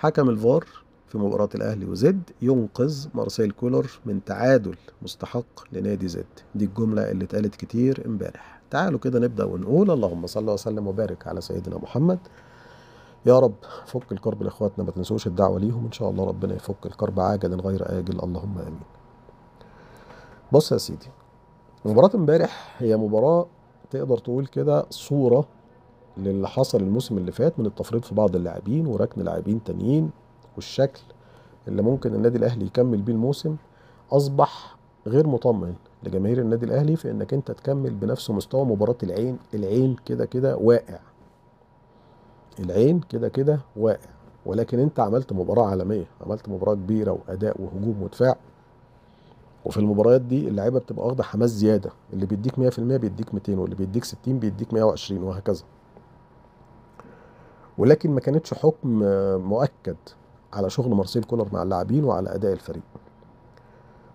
حكم الفار في مباراة الأهلي وزد ينقذ مارسيل كولر من تعادل مستحق لنادي زد دي الجملة اللي اتقالت كتير امبارح تعالوا كده نبدأ ونقول اللهم صل وسلم وبارك على سيدنا محمد يا رب فك الكرب لاخواتنا ما تنسوش الدعوه ليهم ان شاء الله ربنا يفك الكرب عاجلا غير اجل اللهم امين بص يا سيدي مباراه امبارح هي مباراه تقدر تقول كده صوره للي حصل الموسم اللي فات من التفريط في بعض اللاعبين وركن لاعبين تانيين والشكل اللي ممكن النادي الاهلي يكمل بيه الموسم اصبح غير مطمئن لجماهير النادي الاهلي في انك انت تكمل بنفس مستوى مباراه العين العين كده كده واقع العين كده كده واقع ولكن انت عملت مباراه عالميه عملت مباراه كبيره واداء وهجوم ودفاع وفي المباريات دي اللعيبه بتبقى واخده حماس زياده اللي بيديك 100% بيديك 200 واللي بيديك 60 بيديك 120 وهكذا ولكن ما كانتش حكم مؤكد على شغل مارسيل كولر مع اللاعبين وعلى اداء الفريق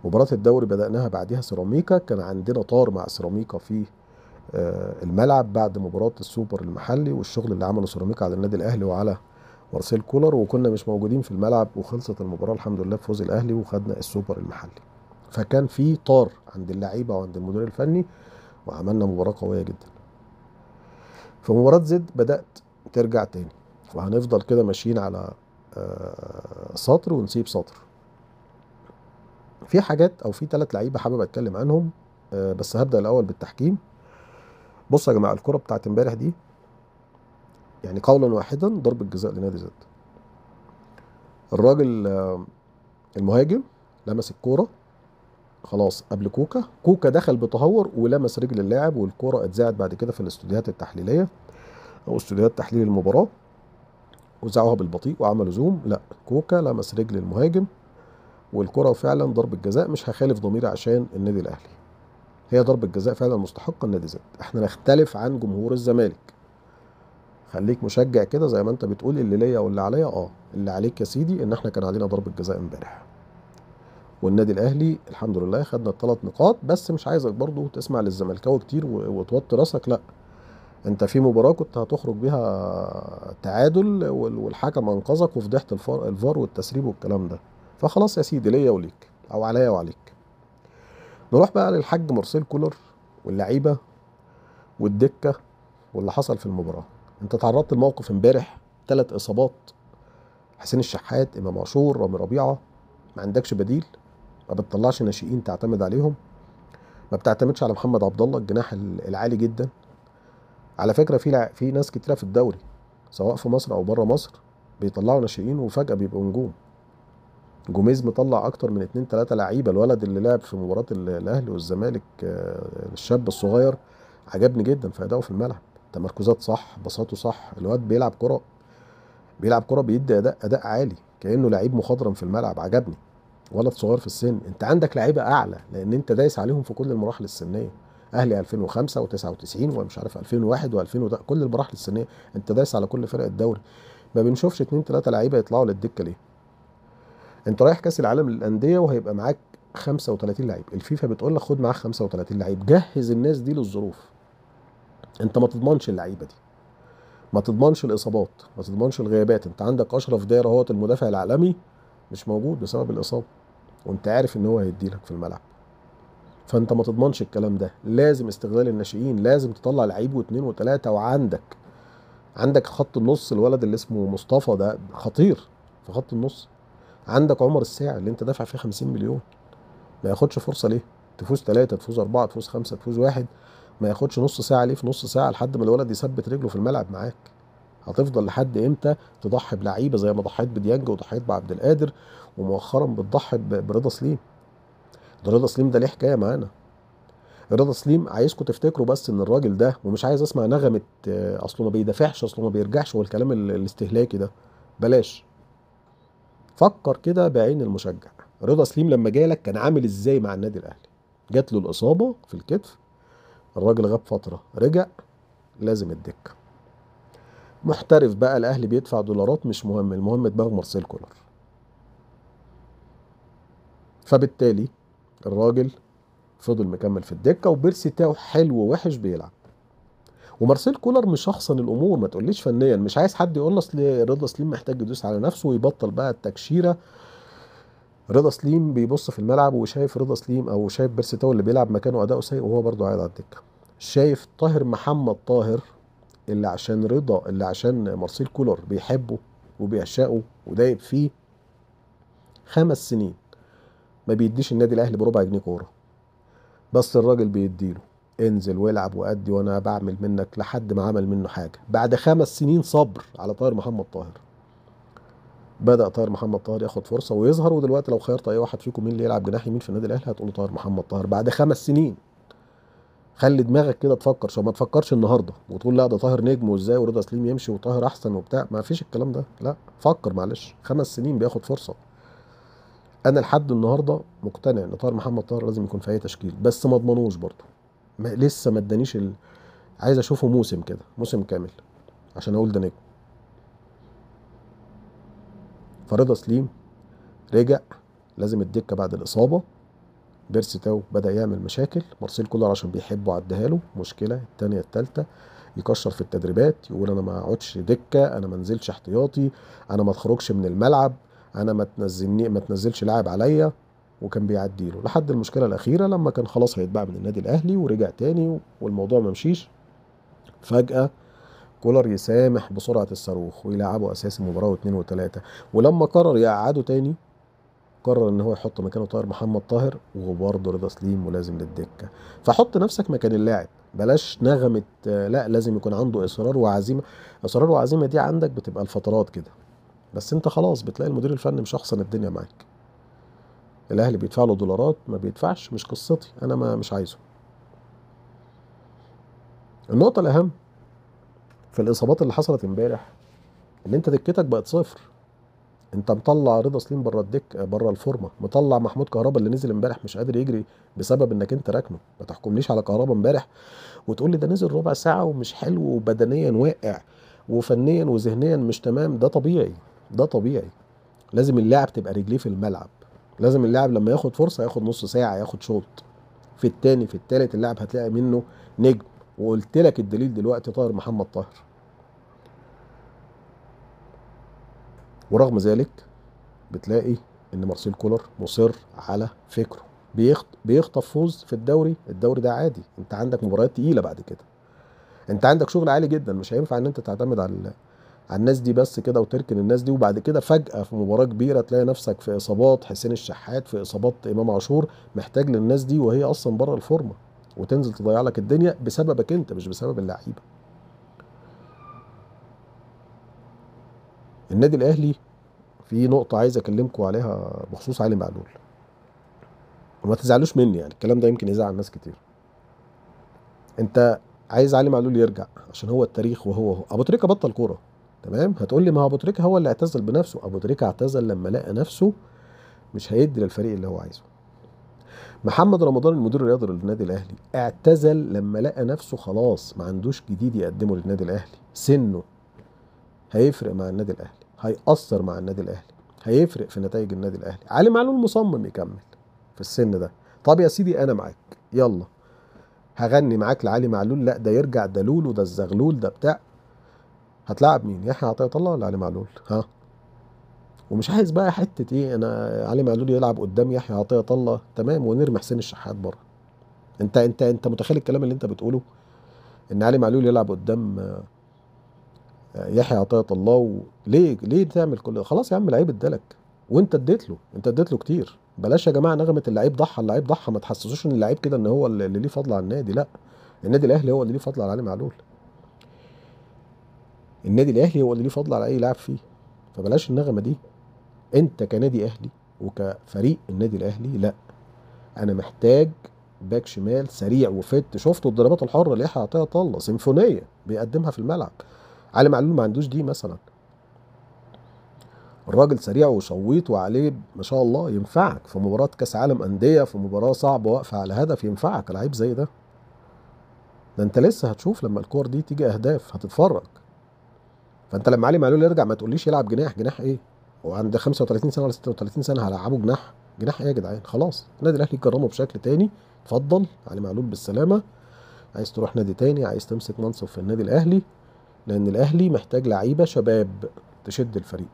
مباراة الدوري بدأناها بعدها سيراميكا كان عندنا طار مع سيراميكا في آه، الملعب بعد مباراة السوبر المحلي والشغل اللي عمله سيراميكا على النادي الأهلي وعلى مارسيل كولر وكنا مش موجودين في الملعب وخلصت المباراة الحمد لله بفوز الأهلي وخدنا السوبر المحلي فكان في طار عند اللعيبة وعند المدير الفني وعملنا مباراة قوية جدا في مباراة زد بدأت ترجع تاني وهنفضل كده ماشيين على آه، سطر ونسيب سطر في حاجات او في ثلاث لعيبه حابب اتكلم عنهم آه، بس هبدا الاول بالتحكيم بصوا يا جماعه الكره بتاعت امبارح دي يعني قولا واحدا ضرب الجزاء لنادي زد الراجل آه، المهاجم لمس الكوره خلاص قبل كوكا كوكا دخل بتهور ولمس رجل اللاعب والكوره اتذاعت بعد كده في الاستوديوهات التحليليه او استوديوهات تحليل المباراه وزعوها بالبطيء وعملوا زوم لا كوكا لمس رجل المهاجم والكره فعلا ضربه جزاء مش هخالف ضميري عشان النادي الاهلي هي ضربه جزاء فعلا مستحقه النادي زد احنا نختلف عن جمهور الزمالك خليك مشجع كده زي ما انت بتقول اللي ليا واللي عليا اه اللي عليك يا سيدي ان احنا كان علينا ضربه جزاء امبارح والنادي الاهلي الحمد لله خدنا الثلاث نقاط بس مش عايزك برضو تسمع للزملكاوي كتير وتوطي راسك لا انت في مباراه كنت هتخرج بيها تعادل والحكم انقذك وفضحت الفار والتسريب والكلام ده فخلاص يا سيدي ليا وليك او عليا وعليك نروح بقى للحاج مرسيل كولر واللعيبه والدكه واللي حصل في المباراه انت تعرضت لموقف امبارح ثلاث اصابات حسين الشحات امام عاشور رامي ربيعه ما عندكش بديل ما بتطلعش ناشئين تعتمد عليهم ما بتعتمدش على محمد عبد الله الجناح العالي جدا على فكره في في ناس كتيره في الدوري سواء في مصر او بره مصر بيطلعوا ناشئين وفجاه بيبقوا نجوم جوميز مطلع اكتر من اتنين تلاته لعيبه الولد اللي لعب في مباراه الاهلي والزمالك آه، الشاب الصغير عجبني جدا في ادائه في الملعب تمركزات صح بساطه صح الواد بيلعب كره بيلعب كره بيدي اداء اداء عالي كانه لعيب مخضرم في الملعب عجبني ولد صغير في السن انت عندك لعيبه اعلى لان انت دايس عليهم في كل المراحل السنيه اهلي 2005 و99 ومش عارف 2001 و2000 كل المراحل السنيه انت دايس على كل فرق الدوري ما بنشوفش اتنين تلاته لعيبه يطلعوا للدكه ليه؟ انت رايح كاس العالم للانديه وهيبقى معاك 35 لعيب الفيفا بتقول لك خد معاك 35 لعيب جهز الناس دي للظروف انت ما تضمنش اللعيبه دي ما تضمنش الاصابات ما تضمنش الغيابات انت عندك اشرف داير اهوت المدافع العالمي مش موجود بسبب الاصابه وانت عارف ان هو هيديلك في الملعب فانت ما تضمنش الكلام ده لازم استغلال الناشئين لازم تطلع لعيب واثنين وثلاثه وعندك عندك خط النص الولد اللي اسمه مصطفى ده خطير في خط النص عندك عمر الساعي اللي انت دافع فيه 50 مليون ما ياخدش فرصه ليه تفوز ثلاثه تفوز اربعه تفوز خمسه تفوز واحد ما ياخدش نص ساعه ليه في نص ساعه لحد ما الولد يثبت رجله في الملعب معاك هتفضل لحد امتى تضحي بلعيبه زي ما ضحيت بديانج وضحيت بعبد القادر ومؤخرا بتضحي برضا سليم ده رضا سليم ده ليه حكايه معانا رضا سليم عايزكم تفتكروا بس ان الراجل ده ومش عايز اسمع نغمه آه، اصله ما بيدافعش اصله ما بيرجعش والكلام الاستهلاكي ده بلاش فكر كده بعين المشجع رضا سليم لما جالك كان عامل ازاي مع النادي الاهلي جات له الاصابه في الكتف الراجل غاب فتره رجع لازم الدكه محترف بقى الاهلي بيدفع دولارات مش مهم المهم دماغ مارسيل كولر فبالتالي الراجل فضل مكمل في الدكه وبيرسي تاو حلو وحش بيلعب ومارسيل كولر مشخصن الامور ما تقوليش فنيا مش عايز حد يقول اصل رضا سليم محتاج يدوس على نفسه ويبطل بقى التكشيره رضا سليم بيبص في الملعب وشايف رضا سليم او شايف بيرسي تاو اللي بيلعب مكانه اداؤه سيء وهو برده قاعد على الدكه شايف طاهر محمد طاهر اللي عشان رضا اللي عشان مارسيل كولر بيحبه وبيعشقه ودايب فيه خمس سنين ما بيديش النادي الاهلي بربع جنيه كوره بس الراجل بيديله انزل والعب وادي وانا بعمل منك لحد ما عمل منه حاجه بعد خمس سنين صبر على طاهر محمد طاهر بدا طاهر محمد طاهر ياخد فرصه ويظهر ودلوقتي لو خيرت اي واحد فيكم مين اللي يلعب جناح يمين في النادي الاهلي هتقول طاهر محمد طاهر بعد خمس سنين خلي دماغك كده تفكر شو ما تفكرش النهارده وتقول لا ده طاهر نجم وازاي ورضا سليم يمشي وطاهر احسن وبتاع ما فيش الكلام ده لا فكر معلش خمس سنين بياخد فرصه انا لحد النهارده مقتنع ان طاهر محمد طاهر لازم يكون في اي تشكيل بس ما اضمنوش برضه ما لسه ما ادانيش ال... عايز اشوفه موسم كده موسم كامل عشان اقول ده نجم فرضا سليم رجع لازم الدكه بعد الاصابه بيرسي تاو بدا يعمل مشاكل مارسيل كولر عشان بيحبه عدها له مشكله الثانيه الثالثه يكشر في التدريبات يقول انا ما اقعدش دكه انا ما انزلش احتياطي انا ما اخرجش من الملعب انا ما تنزلني ما تنزلش لاعب عليا وكان بيعدي له لحد المشكله الاخيره لما كان خلاص هيتباع من النادي الاهلي ورجع تاني والموضوع ما مشيش فجاه كولر يسامح بسرعه الصاروخ ويلعبه اساسي مباراه واثنين وثلاثه ولما قرر يقعده تاني قرر ان هو يحط مكانه طاهر محمد طاهر وبرضه رضا سليم ملازم للدكه فحط نفسك مكان اللاعب بلاش نغمه آه، لا لازم يكون عنده اصرار وعزيمه اصرار وعزيمه دي عندك بتبقى الفترات كده بس انت خلاص بتلاقي المدير الفني مشخصن الدنيا معاك الاهلي بيدفع له دولارات ما بيدفعش مش قصتي انا ما مش عايزه النقطه الاهم في الاصابات اللي حصلت امبارح ان انت دكتك بقت صفر انت مطلع رضا سليم بره الدك بره الفورمه مطلع محمود كهربا اللي نزل امبارح مش قادر يجري بسبب انك انت راكنه ما تحكمليش على كهربا امبارح وتقول لي ده نزل ربع ساعه ومش حلو وبدنيا واقع وفنيا وذهنيا مش تمام ده طبيعي ده طبيعي لازم اللاعب تبقى رجليه في الملعب لازم اللاعب لما ياخد فرصه ياخد نص ساعه ياخد شوط في التاني في التالت اللاعب هتلاقي منه نجم وقلت لك الدليل دلوقتي طاهر محمد طاهر ورغم ذلك بتلاقي ان مارسيل كولر مصر على فكره بيخطف فوز في الدوري الدوري ده عادي انت عندك مباريات تقيله بعد كده انت عندك شغل عالي جدا مش هينفع ان انت تعتمد على على الناس دي بس كده وتركن الناس دي وبعد كده فجأة في مباراة كبيرة تلاقي نفسك في إصابات حسين الشحات في إصابات إمام عاشور محتاج للناس دي وهي أصلا بره الفورمة وتنزل تضيع لك الدنيا بسببك أنت مش بسبب اللعيبة النادي الأهلي في نقطة عايز أكلمكم عليها بخصوص علي معلول وما تزعلوش مني يعني الكلام ده يمكن يزعل ناس كتير انت عايز علي معلول يرجع عشان هو التاريخ وهو هو ابو تريكه بطل كوره تمام هتقول لي ما هو ابو تريكه هو اللي اعتزل بنفسه ابو تريكه اعتزل لما لقى نفسه مش هيدي للفريق اللي هو عايزه محمد رمضان المدير الرياضي للنادي الاهلي اعتزل لما لقى نفسه خلاص ما عندوش جديد يقدمه للنادي الاهلي سنه هيفرق مع النادي الاهلي هيأثر مع النادي الاهلي هيفرق في نتائج النادي الاهلي علي معلول مصمم يكمل في السن ده طب يا سيدي انا معاك يلا هغني معاك لعلي معلول لا ده يرجع دلول وده الزغلول ده بتاع هتلاعب مين يحيى عطيه الله ولا علي معلول ها ومش عايز بقى حته ايه انا علي معلول يلعب قدام يحيى عطيه الله تمام ونرمي حسين الشحات بره انت انت انت متخيل الكلام اللي انت بتقوله ان علي معلول يلعب قدام آه، يحيى عطيه الله و... ليه ليه تعمل كل خلاص يا عم لعيب ادالك وانت اديت له انت اديت له كتير بلاش يا جماعه نغمه اللعيب ضحى اللعيب ضحى ما تحسسوش ان اللعيب كده ان هو اللي ليه فضل على النادي لا النادي الاهلي هو اللي ليه فضل على علي معلول النادي الاهلي هو اللي ليه فضل على اي لاعب فيه فبلاش النغمه دي انت كنادي اهلي وكفريق النادي الاهلي لا انا محتاج باك شمال سريع وفت شفتوا الضربات الحره اللي هيعطيها طله سيمفونيه بيقدمها في الملعب علي معلول ما عندوش دي مثلا الراجل سريع وشويط وعليه ما شاء الله ينفعك في مباراه كاس عالم انديه في مباراه صعبه واقفه على هدف ينفعك لعيب زي ده ده انت لسه هتشوف لما الكور دي تيجي اهداف هتتفرج فانت لما علي معلول يرجع ما تقوليش يلعب جناح جناح ايه هو عنده 35 سنه ولا 36 سنه هلعبه جناح جناح ايه يا جدعان خلاص النادي الاهلي كرمه بشكل تاني اتفضل علي معلول بالسلامه عايز تروح نادي تاني عايز تمسك منصب في النادي الاهلي لان الاهلي محتاج لعيبه شباب تشد الفريق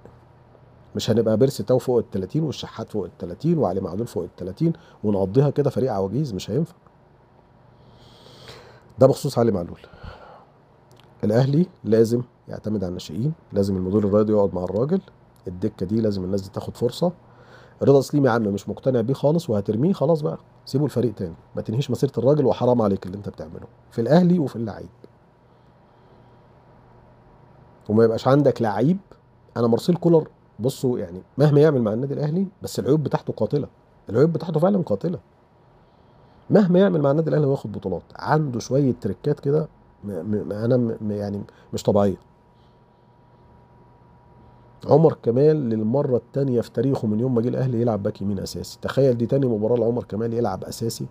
مش هنبقى بيرسي تاو فوق ال 30 والشحات فوق ال 30 وعلي معلول فوق ال 30 ونقضيها كده فريق عواجيز مش هينفع ده بخصوص علي معلول الاهلي لازم يعتمد على الناشئين لازم المدير الرياضي يقعد مع الراجل الدكه دي لازم الناس دي تاخد فرصه رضا سليم يا عم مش مقتنع بيه خالص وهترميه خلاص بقى سيبه الفريق تاني ما تنهيش مسيره الراجل وحرام عليك اللي انت بتعمله في الاهلي وفي اللعيب وما يبقاش عندك لعيب انا مارسيل كولر بصوا يعني مهما يعمل مع النادي الاهلي بس العيوب بتاعته قاتله العيوب بتاعته فعلا قاتله مهما يعمل مع النادي الاهلي وياخد بطولات عنده شويه تريكات كده انا يعني مش طبيعيه عمر كمال للمره الثانيه في تاريخه من يوم ما جه الاهلي يلعب باك يمين اساسي تخيل دي تاني مباراه لعمر كمال يلعب اساسي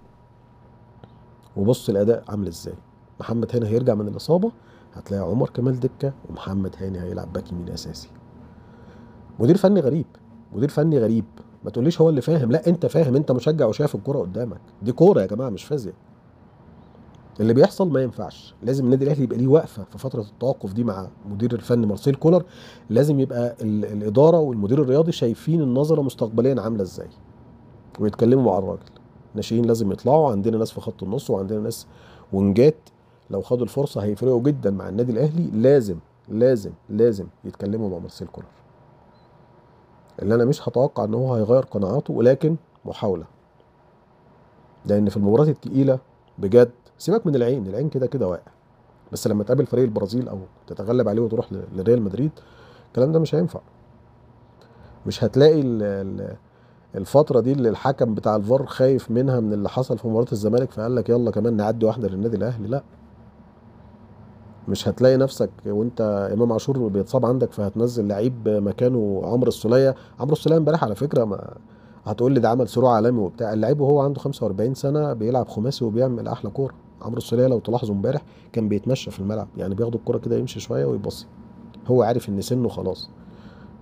وبص الاداء عامل ازاي محمد هاني هيرجع من الاصابه هتلاقي عمر كمال دكه ومحمد هاني هيلعب باك يمين اساسي مدير فني غريب مدير فني غريب ما تقوليش هو اللي فاهم لا انت فاهم انت مشجع وشايف الكوره قدامك دي كوره يا جماعه مش فازيه اللي بيحصل ما ينفعش لازم النادي الاهلي يبقى ليه وقفه في فتره التوقف دي مع مدير الفني مارسيل كولر لازم يبقى الاداره والمدير الرياضي شايفين النظره مستقبليا عامله ازاي ويتكلموا مع الراجل الناشئين لازم يطلعوا عندنا ناس في خط النص وعندنا ناس ونجات لو خدوا الفرصه هيفرقوا جدا مع النادي الاهلي لازم لازم لازم يتكلموا مع مارسيل كولر اللي انا مش هتوقع ان هو هيغير قناعاته ولكن محاوله لان في المباريات الثقيله بجد سيبك من العين العين كده كده واقع بس لما تقابل فريق البرازيل او تتغلب عليه وتروح لريال مدريد الكلام ده مش هينفع مش هتلاقي الفترة دي اللي الحكم بتاع الفار خايف منها من اللي حصل في مباراة الزمالك فقال لك يلا كمان نعدي واحدة للنادي الأهلي لا مش هتلاقي نفسك وانت امام عاشور بيتصاب عندك فهتنزل لعيب مكانه عمرو السوليه عمرو السوليه امبارح على فكره ما هتقول لي ده عمل سرعه عالمي وبتاع اللعيب وهو عنده 45 سنه بيلعب خماسي وبيعمل احلى كوره عمرو السوليه لو تلاحظوا امبارح كان بيتمشى في الملعب يعني بياخد الكره كده يمشي شويه ويبصي هو عارف ان سنه خلاص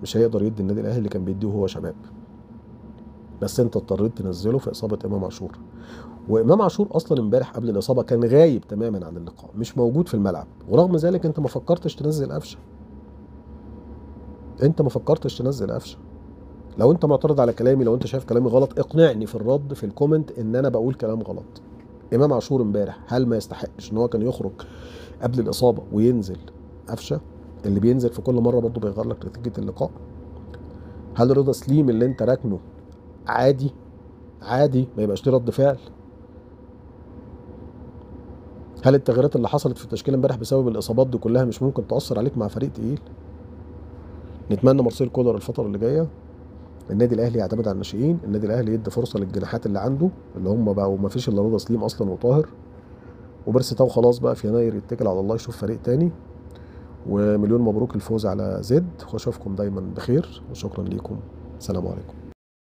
مش هيقدر يدي النادي الاهلي اللي كان بيديه وهو شباب بس انت اضطريت تنزله في اصابه امام عاشور وامام عاشور اصلا امبارح قبل الاصابه كان غايب تماما عن اللقاء مش موجود في الملعب ورغم ذلك انت ما فكرتش تنزل قفشه انت ما فكرتش تنزل قفشه لو انت معترض على كلامي لو انت شايف كلامي غلط اقنعني في الرد في الكومنت ان انا بقول كلام غلط امام عاشور امبارح هل ما يستحقش ان هو كان يخرج قبل الاصابه وينزل قفشه اللي بينزل في كل مره برضه بيغير لك نتيجه اللقاء هل رضا سليم اللي انت راكنه عادي عادي ما يبقاش ليه رد فعل هل التغييرات اللي حصلت في التشكيله امبارح بسبب الاصابات دي كلها مش ممكن تاثر عليك مع فريق تقيل نتمنى مارسيل كولر الفتره اللي جايه النادي الاهلي يعتمد على الناشئين النادي الاهلي يدي فرصه للجناحات اللي عنده اللي هم بقى وما فيش الا رضا سليم اصلا وطاهر وبرس تاو خلاص بقى في يناير يتكل على الله يشوف فريق تاني ومليون مبروك الفوز على زد واشوفكم دايما بخير وشكرا ليكم سلام عليكم